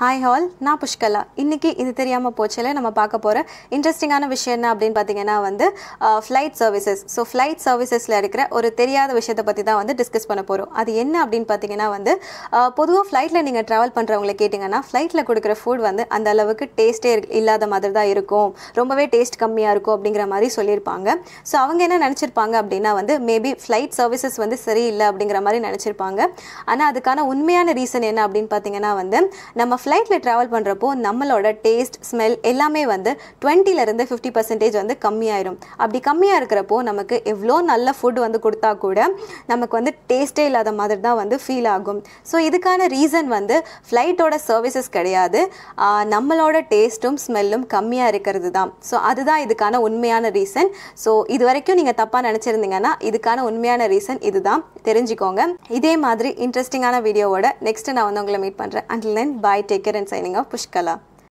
hi hall நான் புஷ்கலா இன்றைக்கி இது தெரியாமல் போச்சில் நம்ம பார்க்க போகிற இன்ட்ரெஸ்டிங்கான விஷயம் என்ன அப்படின்னு பார்த்தீங்கன்னா வந்து ஃப்ளைட் சர்வீசஸ் ஸோ ஃப்ளைட் சர்வீசஸில் இருக்கிற ஒரு தெரியாத விஷயத்தை பற்றி தான் வந்து டிஸ்கஸ் பண்ண போகிறோம் அது என்ன அப்படின்னு பார்த்தீங்கன்னா வந்து பொதுவாக ஃப்ளைட்டில் நீங்கள் ட்ராவல் பண்ணுறவங்கள கேட்டிங்கன்னா ஃப்ளைட்டில் கொடுக்குற ஃபுட் வந்து அந்த அளவுக்கு டேஸ்ட்டே இல்லாத மாதிரி தான் இருக்கும் ரொம்பவே டேஸ்ட் கம்மியாக இருக்கும் அப்படிங்கிற மாதிரி சொல்லியிருப்பாங்க ஸோ அவங்க என்ன நினச்சிருப்பாங்க அப்படின்னா வந்து மேபி ஃப்ளைட் சர்வீசஸ் வந்து சரியில்லை அப்படிங்கிற மாதிரி நினச்சிருப்பாங்க ஆனால் அதுக்கான உண்மையான ரீசன் என்ன அப்படின்னு பார்த்தீங்கன்னா வந்து நம்ம ஃப்ளைட்டில் ட்ராவல் பண்ணுறப்போ நம்மளோட டேஸ்ட் ஸ்மெல் எல்லாமே வந்து டுவெண்ட்டிலேருந்து ஃபிஃப்டி பர்சன்டேஜ் வந்து கம்மியாயிரும் அப்படி கம்மியாக இருக்கிறப்போ நமக்கு எவ்வளோ நல்ல ஃபுட் வந்து கொடுத்தா கூட நமக்கு வந்து டேஸ்ட்டே இல்லாத மாதிரி தான் வந்து ஃபீல் ஆகும் ஸோ இதுக்கான ரீசன் வந்து ஃப்ளைட்டோட சர்வீசஸ் கிடையாது நம்மளோட டேஸ்ட்டும் ஸ்மெல்லும் கம்மியாக இருக்கிறது தான் ஸோ அதுதான் இதுக்கான உண்மையான ரீசன் ஸோ இது வரைக்கும் நீங்கள் தப்பாக நினச்சிருந்தீங்கன்னா இதுக்கான உண்மையான ரீசன் இதுதான் தெரிஞ்சுக்கோங்க இதே மாதிரி இன்ட்ரெஸ்டிங்கான வீடியோவோட நெக்ஸ்ட் நான் வந்து உங்களை மீட் பண்ணுறேன் and then bye take care and signing off Pushkala